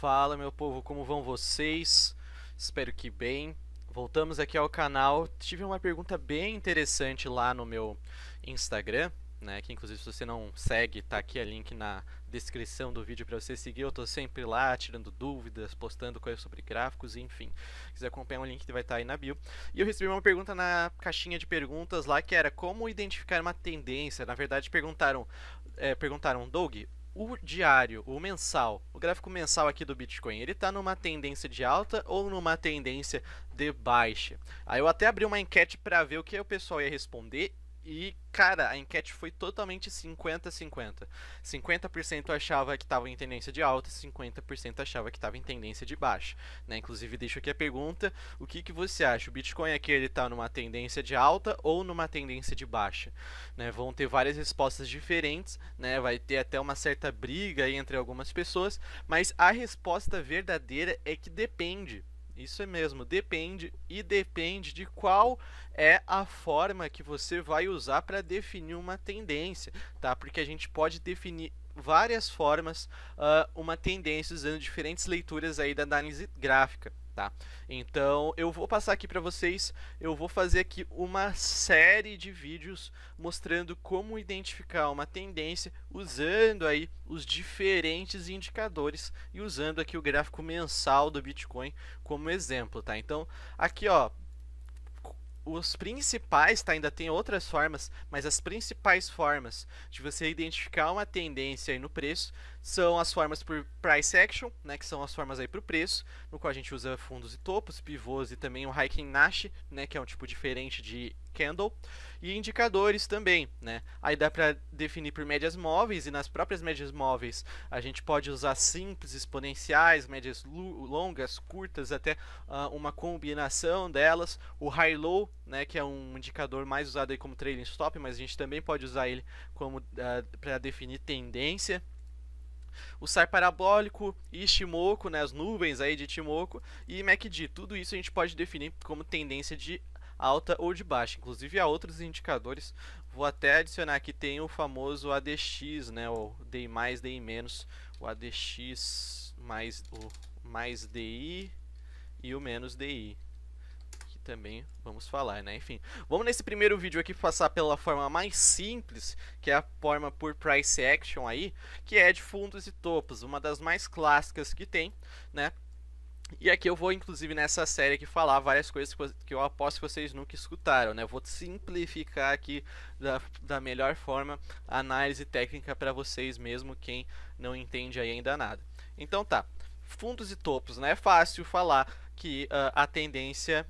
Fala meu povo, como vão vocês? Espero que bem. Voltamos aqui ao canal. Tive uma pergunta bem interessante lá no meu Instagram, né? Que inclusive se você não segue, tá aqui a link na descrição do vídeo para você seguir. Eu tô sempre lá tirando dúvidas, postando coisas sobre gráficos, enfim. Se quiser acompanhar o link vai estar tá aí na bio. E eu recebi uma pergunta na caixinha de perguntas lá que era como identificar uma tendência. Na verdade perguntaram, é, perguntaram Doug, o diário, o mensal, o gráfico mensal aqui do Bitcoin, ele está numa tendência de alta ou numa tendência de baixa? Aí eu até abri uma enquete para ver o que o pessoal ia responder e, cara, a enquete foi totalmente 50-50. 50%, achava que estava em tendência de alta, 50% achava que estava em tendência de baixa. Né? Inclusive, deixo aqui a pergunta: o que, que você acha? O Bitcoin é aqui ele está numa tendência de alta ou numa tendência de baixa? Né? Vão ter várias respostas diferentes, né? vai ter até uma certa briga entre algumas pessoas, mas a resposta verdadeira é que depende. Isso é mesmo, depende e depende de qual é a forma que você vai usar para definir uma tendência, tá? Porque a gente pode definir várias formas uh, uma tendência usando diferentes leituras aí da análise gráfica tá? Então, eu vou passar aqui para vocês, eu vou fazer aqui uma série de vídeos mostrando como identificar uma tendência usando aí os diferentes indicadores e usando aqui o gráfico mensal do Bitcoin como exemplo, tá? Então, aqui ó, os principais, tá? Ainda tem outras formas, mas as principais formas de você identificar uma tendência aí no preço são as formas por price action, né? Que são as formas aí para o preço, no qual a gente usa fundos e topos, pivôs e também o Heiken Nash, né? Que é um tipo diferente de candle e indicadores também, né? Aí dá para definir por médias móveis e nas próprias médias móveis a gente pode usar simples, exponenciais, médias longas, curtas, até uh, uma combinação delas. O high-low, né, que é um indicador mais usado aí como trailing stop, mas a gente também pode usar ele como uh, ah, para definir tendência o SAR parabólico e Shimoku, né, as nuvens aí de Ishimoku e MACD. Tudo isso a gente pode definir como tendência de alta ou de baixa. Inclusive há outros indicadores. Vou até adicionar que tem o famoso ADX, né? O DI mais, DI menos. O ADX mais o mais DI e o menos DI que também vamos falar, né? Enfim, vamos nesse primeiro vídeo aqui passar pela forma mais simples, que é a forma por price action aí, que é de fundos e topos, uma das mais clássicas que tem, né? E aqui eu vou, inclusive, nessa série aqui falar várias coisas que eu aposto que vocês nunca escutaram, né? vou simplificar aqui da, da melhor forma a análise técnica para vocês mesmo, quem não entende aí ainda nada. Então tá, fundos e topos, né? É fácil falar que uh, a tendência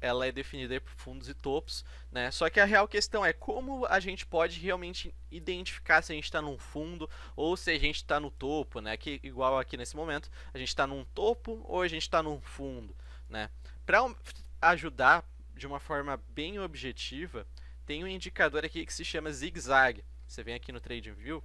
ela é definida por fundos e topos, né? Só que a real questão é como a gente pode realmente identificar se a gente está num fundo ou se a gente está no topo, né? Que igual aqui nesse momento, a gente está num topo ou a gente está num fundo, né? Para ajudar de uma forma bem objetiva, tem um indicador aqui que se chama zigue-zague. Você vem aqui no TradingView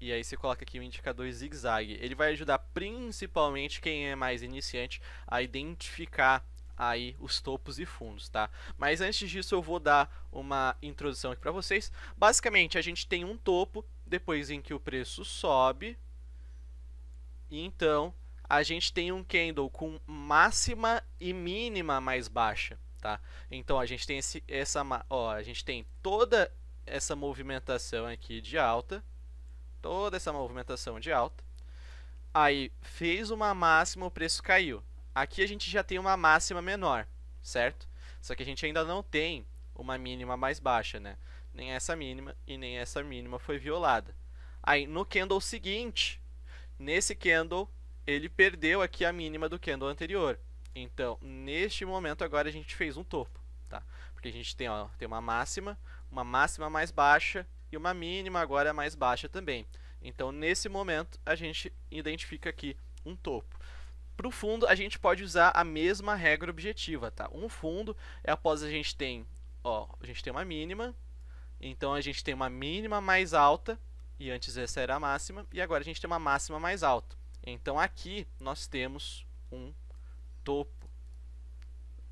e aí você coloca aqui o indicador zigue-zague. Ele vai ajudar principalmente quem é mais iniciante a identificar aí os topos e fundos, tá? Mas antes disso eu vou dar uma introdução aqui para vocês. Basicamente, a gente tem um topo, depois em que o preço sobe, e então a gente tem um candle com máxima e mínima mais baixa, tá? Então a gente tem esse, essa, ó, a gente tem toda essa movimentação aqui de alta, toda essa movimentação de alta. Aí fez uma máxima, o preço caiu. Aqui a gente já tem uma máxima menor, certo? Só que a gente ainda não tem uma mínima mais baixa, né? Nem essa mínima e nem essa mínima foi violada. Aí no candle seguinte, nesse candle, ele perdeu aqui a mínima do candle anterior. Então, neste momento agora a gente fez um topo, tá? Porque a gente tem, ó, tem uma máxima, uma máxima mais baixa e uma mínima agora mais baixa também. Então, nesse momento, a gente identifica aqui um topo. Para o fundo, a gente pode usar a mesma regra objetiva, tá? Um fundo é após a gente tem, ó, a gente tem uma mínima, então a gente tem uma mínima mais alta, e antes essa era a máxima, e agora a gente tem uma máxima mais alta. Então aqui nós temos um topo,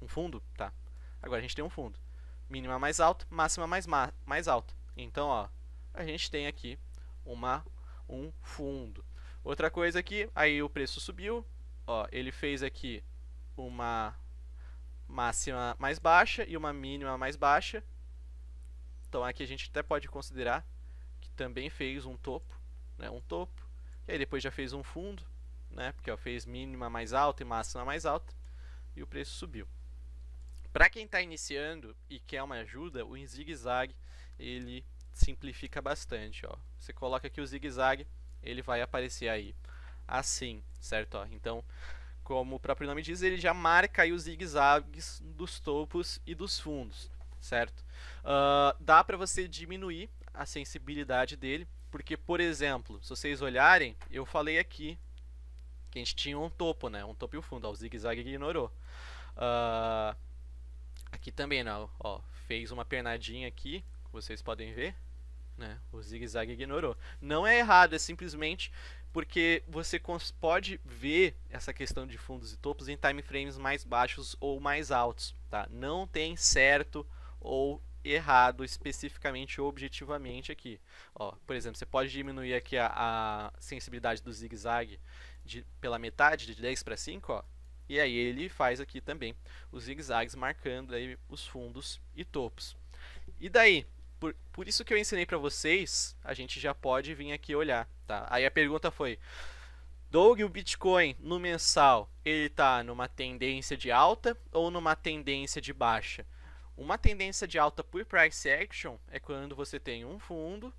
um fundo, tá? Agora a gente tem um fundo, mínima mais alta, máxima mais, mais alta. Então, ó, a gente tem aqui uma, um fundo. Outra coisa aqui, é aí o preço subiu, Ó, ele fez aqui uma máxima mais baixa e uma mínima mais baixa. Então aqui a gente até pode considerar que também fez um topo, né, um topo. E aí depois já fez um fundo, né, porque ó, fez mínima mais alta e máxima mais alta e o preço subiu. Para quem está iniciando e quer uma ajuda, o em zigue-zague ele simplifica bastante. Ó. Você coloca aqui o zigue-zague, ele vai aparecer aí assim, certo? Ó, então, como o próprio nome diz, ele já marca aí os zigue-zagues dos topos e dos fundos, certo? Uh, dá para você diminuir a sensibilidade dele, porque, por exemplo, se vocês olharem, eu falei aqui que a gente tinha um topo, né? Um topo e o um fundo, ó, o zigue-zague ignorou. Uh, aqui também, né? Ó, fez uma pernadinha aqui, vocês podem ver. Né? O zigue-zague ignorou. Não é errado, é simplesmente porque você pode ver essa questão de fundos e topos em time frames mais baixos ou mais altos, tá? Não tem certo ou errado especificamente ou objetivamente aqui. Ó, por exemplo, você pode diminuir aqui a, a sensibilidade do zigue-zague pela metade, de 10 para 5, ó, e aí ele faz aqui também os zigue-zagues marcando aí os fundos e topos. E daí, por, por isso que eu ensinei para vocês, a gente já pode vir aqui olhar, tá? Aí a pergunta foi, Doug, o Bitcoin no mensal, ele tá numa tendência de alta ou numa tendência de baixa? Uma tendência de alta por price action é quando você tem um fundo,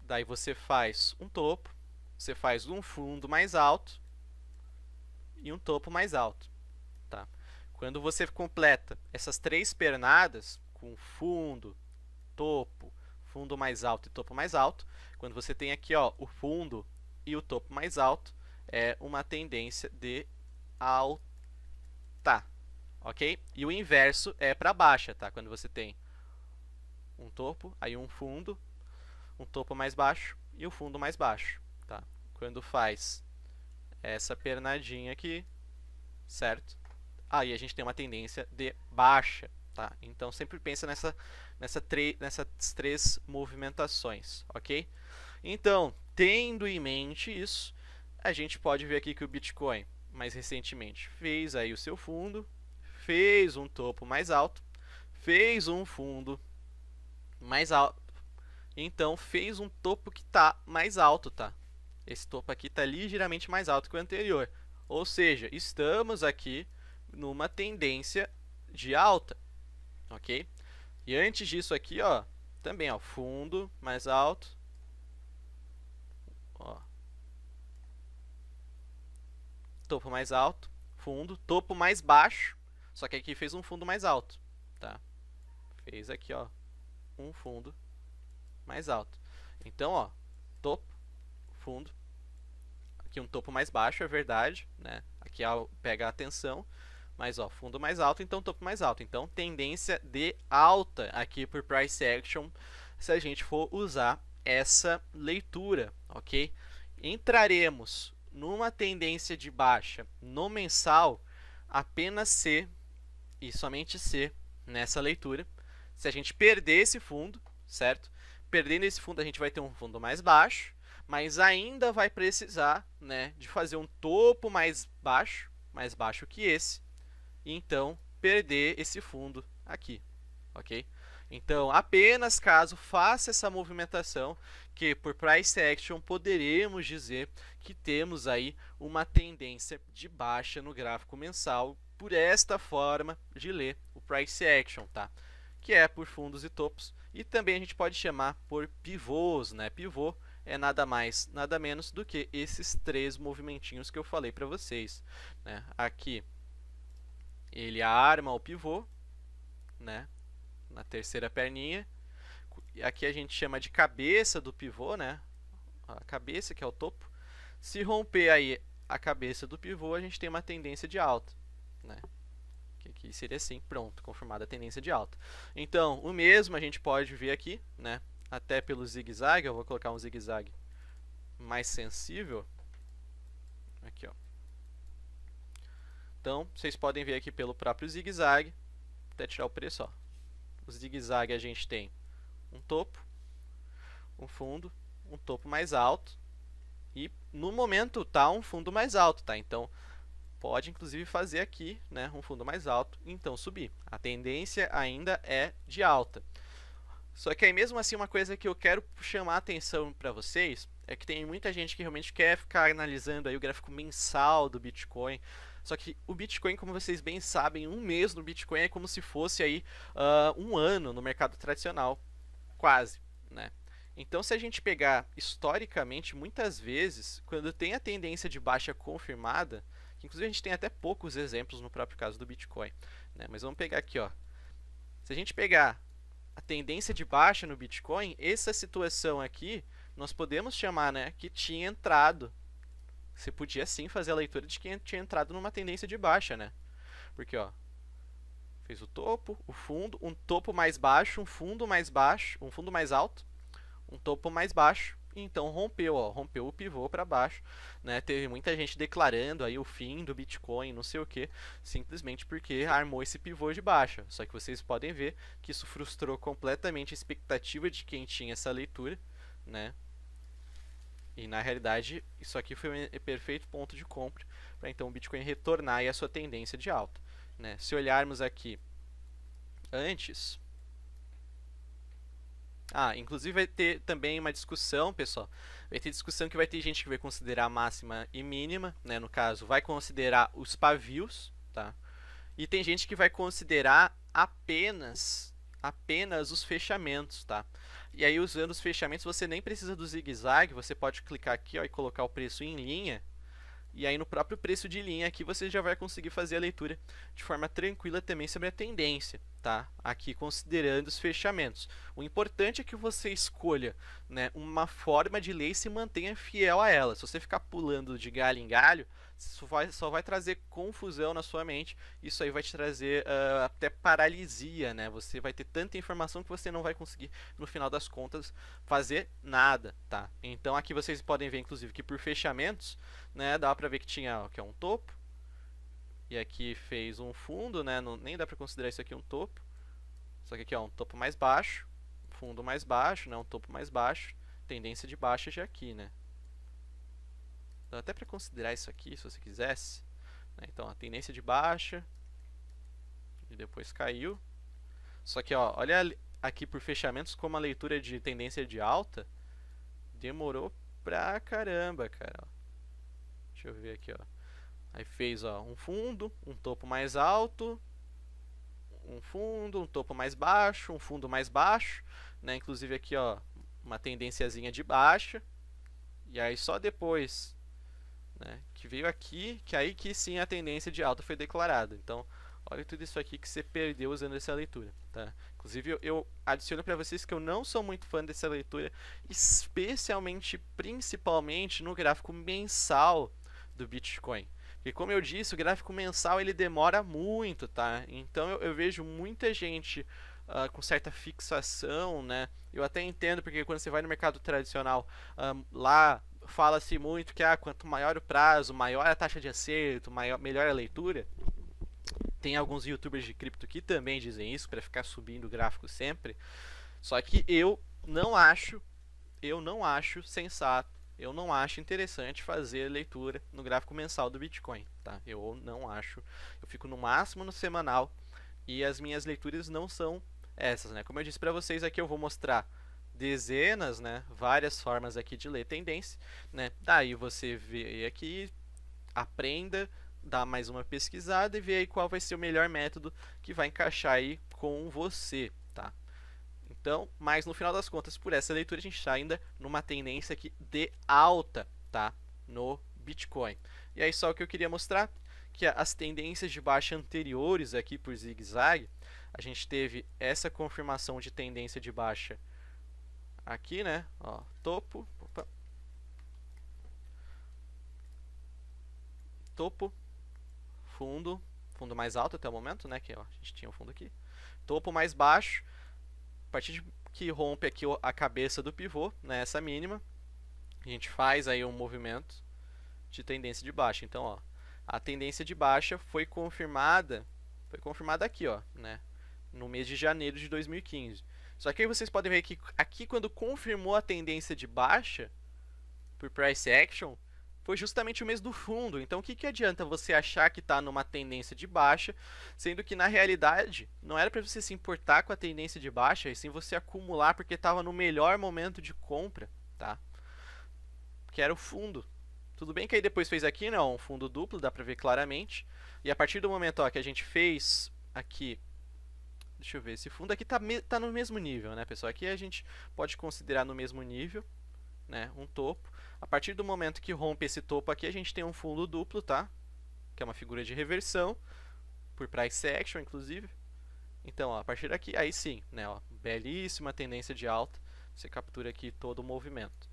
daí você faz um topo, você faz um fundo mais alto e um topo mais alto. Quando você completa essas três pernadas, com fundo, topo, fundo mais alto e topo mais alto, quando você tem aqui ó, o fundo e o topo mais alto, é uma tendência de alta, ok? E o inverso é para baixa, tá? Quando você tem um topo, aí um fundo, um topo mais baixo e o um fundo mais baixo, tá? Quando faz essa pernadinha aqui, certo? aí a gente tem uma tendência de baixa. Tá? Então sempre pensa nessa, nessa nessas três movimentações, ok? Então, tendo em mente isso, a gente pode ver aqui que o Bitcoin, mais recentemente, fez aí o seu fundo, fez um topo mais alto, fez um fundo mais alto, então fez um topo que está mais alto, tá? Esse topo aqui está ligeiramente mais alto que o anterior. Ou seja, estamos aqui numa tendência de alta, ok? E antes disso aqui, ó, também, ó, fundo, mais alto, ó, topo mais alto, fundo, topo mais baixo, só que aqui fez um fundo mais alto, tá? Fez aqui, ó, um fundo mais alto. Então, ó, topo, fundo, aqui um topo mais baixo, é verdade, né? Aqui ó, pega a atenção, mas ó, fundo mais alto, então topo mais alto. Então tendência de alta aqui por price action se a gente for usar essa leitura, ok? Entraremos numa tendência de baixa no mensal apenas se e somente se nessa leitura. Se a gente perder esse fundo, certo? Perdendo esse fundo, a gente vai ter um fundo mais baixo, mas ainda vai precisar né, de fazer um topo mais baixo, mais baixo que esse, e então perder esse fundo aqui, ok? Então, apenas caso faça essa movimentação, que por price action poderemos dizer que temos aí uma tendência de baixa no gráfico mensal por esta forma de ler o price action, tá? Que é por fundos e topos e também a gente pode chamar por pivôs, né? Pivô é nada mais, nada menos do que esses três movimentinhos que eu falei para vocês, né? Aqui ele arma o pivô, né? Na terceira perninha. Aqui a gente chama de cabeça do pivô, né? A cabeça que é o topo. Se romper aí a cabeça do pivô, a gente tem uma tendência de alta, né? Que aqui seria assim, pronto, confirmada a tendência de alta. Então, o mesmo a gente pode ver aqui, né? Até pelo zigue-zague, eu vou colocar um zigue-zague mais sensível Então, vocês podem ver aqui pelo próprio zigue-zague, até tirar o preço, ó. O zigue-zague a gente tem um topo, um fundo, um topo mais alto e no momento tá um fundo mais alto, tá? Então, pode inclusive fazer aqui, né, um fundo mais alto, então subir. A tendência ainda é de alta. Só que aí mesmo assim uma coisa que eu quero chamar a atenção para vocês é que tem muita gente que realmente quer ficar analisando aí o gráfico mensal do Bitcoin só que o Bitcoin, como vocês bem sabem, um mês no Bitcoin é como se fosse aí uh, um ano no mercado tradicional, quase, né? Então, se a gente pegar historicamente, muitas vezes, quando tem a tendência de baixa confirmada, que inclusive a gente tem até poucos exemplos no próprio caso do Bitcoin, né? Mas vamos pegar aqui, ó. Se a gente pegar a tendência de baixa no Bitcoin, essa situação aqui, nós podemos chamar, né, que tinha entrado você podia sim fazer a leitura de quem tinha entrado numa tendência de baixa, né? Porque, ó, fez o topo, o fundo, um topo mais baixo, um fundo mais baixo, um fundo mais alto, um topo mais baixo, e então rompeu, ó, rompeu o pivô para baixo, né? Teve muita gente declarando aí o fim do Bitcoin, não sei o que, simplesmente porque armou esse pivô de baixa. Só que vocês podem ver que isso frustrou completamente a expectativa de quem tinha essa leitura, né? E na realidade, isso aqui foi um perfeito ponto de compra para então o Bitcoin retornar e a sua tendência de alta. Né? Se olharmos aqui antes. Ah, inclusive vai ter também uma discussão, pessoal. Vai ter discussão que vai ter gente que vai considerar máxima e mínima, né? No caso, vai considerar os pavios, tá? E tem gente que vai considerar apenas apenas os fechamentos, tá? E aí usando os fechamentos você nem precisa do zigue-zague, você pode clicar aqui ó, e colocar o preço em linha. E aí no próprio preço de linha aqui você já vai conseguir fazer a leitura de forma tranquila também sobre a tendência tá? Aqui considerando os fechamentos. O importante é que você escolha né, uma forma de lei e se mantenha fiel a ela. Se você ficar pulando de galho em galho, isso vai, só vai trazer confusão na sua mente. Isso aí vai te trazer uh, até paralisia, né? Você vai ter tanta informação que você não vai conseguir, no final das contas, fazer nada, tá? Então aqui vocês podem ver, inclusive, que por fechamentos, né? Dá para ver que tinha, que é um topo, e aqui fez um fundo, né? Não, nem dá para considerar isso aqui um topo. Só que aqui, é um topo mais baixo, fundo mais baixo, né? Um topo mais baixo, tendência de baixa já aqui, né? Dá até para considerar isso aqui, se você quisesse. Né? Então, a tendência de baixa, e depois caiu. Só que, ó, olha aqui por fechamentos como a leitura de tendência de alta demorou pra caramba, cara. Deixa eu ver aqui, ó. Aí fez ó, um fundo, um topo mais alto, um fundo, um topo mais baixo, um fundo mais baixo, né? Inclusive aqui ó, uma tendenciazinha de baixa. E aí só depois, né, que veio aqui, que aí que sim a tendência de alta foi declarada. Então, olha tudo isso aqui que você perdeu usando essa leitura, tá? Inclusive eu, eu adiciono para vocês que eu não sou muito fã dessa leitura, especialmente principalmente no gráfico mensal do Bitcoin. E como eu disse, o gráfico mensal ele demora muito, tá? Então eu, eu vejo muita gente uh, com certa fixação, né? Eu até entendo porque quando você vai no mercado tradicional, lá fala-se muito que ah, quanto maior o prazo, maior a taxa de acerto, maior, melhor a leitura. Tem alguns youtubers de cripto que também dizem isso para ficar subindo o gráfico sempre. Só que eu não acho, eu não acho sensato eu não acho interessante fazer leitura no gráfico mensal do Bitcoin, tá? Eu não acho. Eu fico no máximo no semanal e as minhas leituras não são essas, né? Como eu disse para vocês aqui, eu vou mostrar dezenas, né, várias formas aqui de ler tendência, né? Daí você vê aqui, aprenda, dá mais uma pesquisada e vê aí qual vai ser o melhor método que vai encaixar aí com você, então, mas no final das contas, por essa leitura, a gente está ainda numa tendência aqui de alta, tá? No Bitcoin. E aí só o que eu queria mostrar, que as tendências de baixa anteriores aqui por zigue-zague, a gente teve essa confirmação de tendência de baixa aqui, né? Ó, topo, opa. topo, fundo, fundo mais alto até o momento, né? Que ó, a gente tinha o um fundo aqui, topo mais baixo, partir de que rompe aqui a cabeça do pivô, né, essa mínima, a gente faz aí um movimento de tendência de baixa. Então, ó, a tendência de baixa foi confirmada, foi confirmada aqui, ó, né, no mês de janeiro de 2015. Só que aí vocês podem ver que aqui quando confirmou a tendência de baixa por price action, foi justamente o mês do fundo. Então, o que, que adianta você achar que está numa tendência de baixa, sendo que na realidade não era para você se importar com a tendência de baixa, e sim você acumular porque estava no melhor momento de compra, tá? Que era o fundo. Tudo bem que aí depois fez aqui, não um fundo duplo, dá para ver claramente. E a partir do momento ó, que a gente fez aqui Deixa eu ver, esse fundo aqui está tá no mesmo nível, né, pessoal? Aqui a gente pode considerar no mesmo nível, né, um topo. A partir do momento que rompe esse topo aqui, a gente tem um fundo duplo, tá? Que é uma figura de reversão, por price action, inclusive. Então, ó, a partir daqui, aí sim, né, ó, belíssima tendência de alta. Você captura aqui todo o movimento.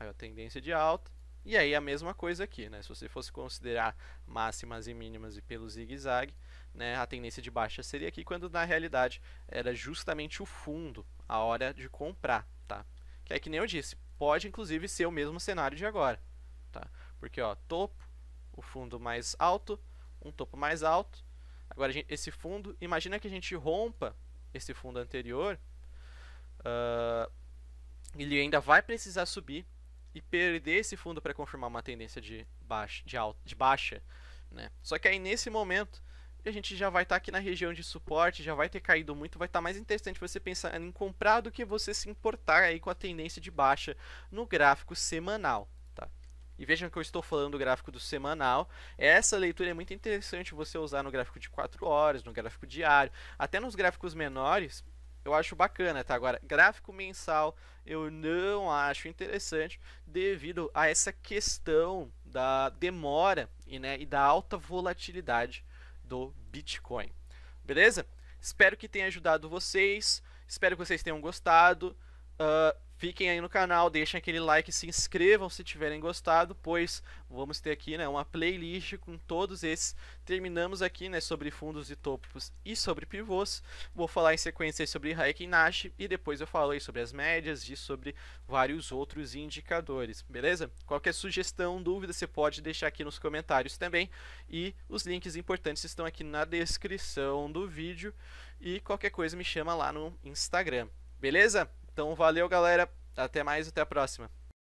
Aí, ó, tendência de alta. E aí a mesma coisa aqui, né? Se você fosse considerar máximas e mínimas e pelo zigue-zague, né, a tendência de baixa seria aqui, quando na realidade era justamente o fundo, a hora de comprar, tá? Que é que nem eu disse, pode inclusive ser o mesmo cenário de agora. Tá? Porque ó, topo, o fundo mais alto, um topo mais alto. Agora gente, esse fundo, imagina que a gente rompa esse fundo anterior, uh, ele ainda vai precisar subir e perder esse fundo para confirmar uma tendência de baixa, de alta, de baixa né? Só que aí nesse momento a gente já vai estar tá aqui na região de suporte, já vai ter caído muito, vai estar tá mais interessante você pensar em comprar do que você se importar aí com a tendência de baixa no gráfico semanal. Tá? E vejam que eu estou falando do gráfico do semanal. Essa leitura é muito interessante você usar no gráfico de 4 horas, no gráfico diário, até nos gráficos menores, eu acho bacana, tá? Agora, gráfico mensal eu não acho interessante devido a essa questão da demora e, né, e da alta volatilidade do Bitcoin. Beleza? Espero que tenha ajudado vocês. Espero que vocês tenham gostado. Uh, Fiquem aí no canal, deixem aquele like, se inscrevam se tiverem gostado, pois vamos ter aqui né, uma playlist com todos esses. Terminamos aqui né, sobre fundos e topos e sobre pivôs. Vou falar em sequência sobre Hayek e Nash e depois eu falo aí sobre as médias e sobre vários outros indicadores, beleza? Qualquer sugestão, dúvida, você pode deixar aqui nos comentários também. E os links importantes estão aqui na descrição do vídeo. E qualquer coisa me chama lá no Instagram, beleza? Então valeu, galera. Até mais, até a próxima.